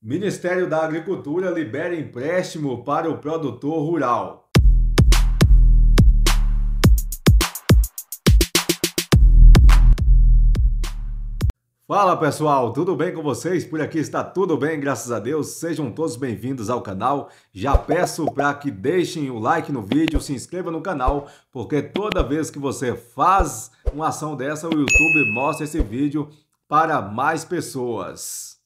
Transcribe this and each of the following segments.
Ministério da Agricultura libera empréstimo para o produtor rural. Fala pessoal, tudo bem com vocês? Por aqui está tudo bem, graças a Deus. Sejam todos bem-vindos ao canal. Já peço para que deixem o like no vídeo, se inscreva no canal, porque toda vez que você faz uma ação dessa, o YouTube mostra esse vídeo para mais pessoas.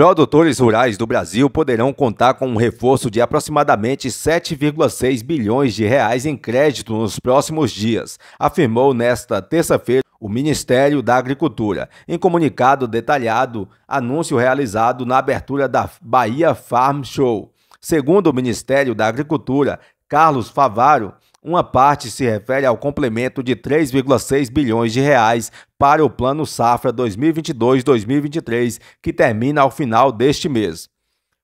Produtores rurais do Brasil poderão contar com um reforço de aproximadamente 7,6 bilhões de reais em crédito nos próximos dias, afirmou nesta terça-feira o Ministério da Agricultura, em comunicado detalhado, anúncio realizado na abertura da Bahia Farm Show. Segundo o Ministério da Agricultura, Carlos Favaro, uma parte se refere ao complemento de 3,6 bilhões de reais para o Plano Safra 2022-2023, que termina ao final deste mês.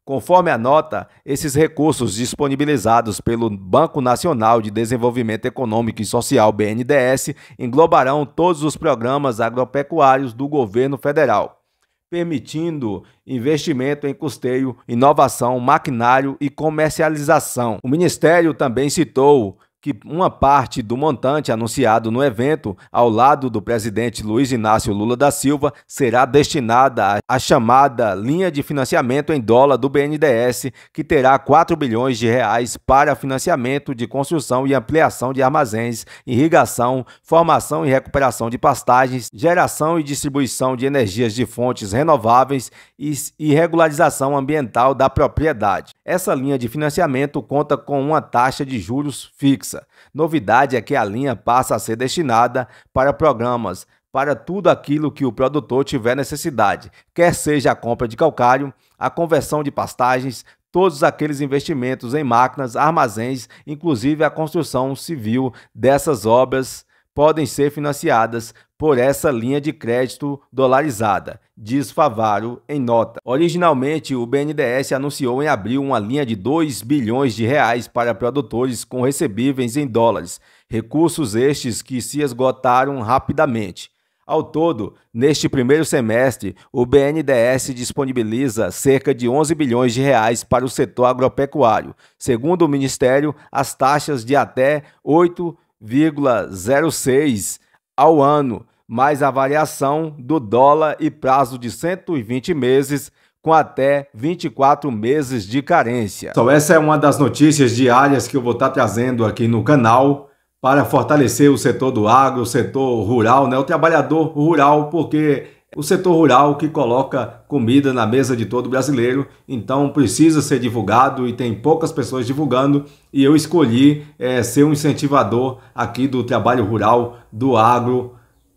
Conforme a nota, esses recursos disponibilizados pelo Banco Nacional de Desenvolvimento Econômico e Social BNDES englobarão todos os programas agropecuários do governo federal, permitindo investimento em custeio, inovação, maquinário e comercialização. O ministério também citou que uma parte do montante anunciado no evento, ao lado do presidente Luiz Inácio Lula da Silva, será destinada à chamada linha de financiamento em dólar do BNDES, que terá 4 bilhões de reais para financiamento de construção e ampliação de armazéns, irrigação, formação e recuperação de pastagens, geração e distribuição de energias de fontes renováveis e regularização ambiental da propriedade. Essa linha de financiamento conta com uma taxa de juros fixa. Novidade é que a linha passa a ser destinada para programas para tudo aquilo que o produtor tiver necessidade, quer seja a compra de calcário, a conversão de pastagens, todos aqueles investimentos em máquinas, armazéns, inclusive a construção civil dessas obras podem ser financiadas por essa linha de crédito dolarizada, diz Favaro em nota. Originalmente, o BNDES anunciou em abril uma linha de 2 bilhões de reais para produtores com recebíveis em dólares, recursos estes que se esgotaram rapidamente. Ao todo, neste primeiro semestre, o BNDES disponibiliza cerca de 11 bilhões de reais para o setor agropecuário. Segundo o ministério, as taxas de até 8 0,06 ao ano, mais a variação do dólar e prazo de 120 meses com até 24 meses de carência. Então, essa é uma das notícias diárias que eu vou estar trazendo aqui no canal para fortalecer o setor do agro, o setor rural, né? o trabalhador rural, porque o setor rural que coloca comida na mesa de todo brasileiro, então precisa ser divulgado e tem poucas pessoas divulgando. E eu escolhi é, ser um incentivador aqui do trabalho rural, do agro,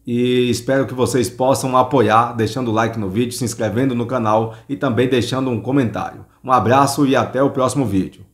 e espero que vocês possam apoiar deixando like no vídeo, se inscrevendo no canal e também deixando um comentário. Um abraço e até o próximo vídeo.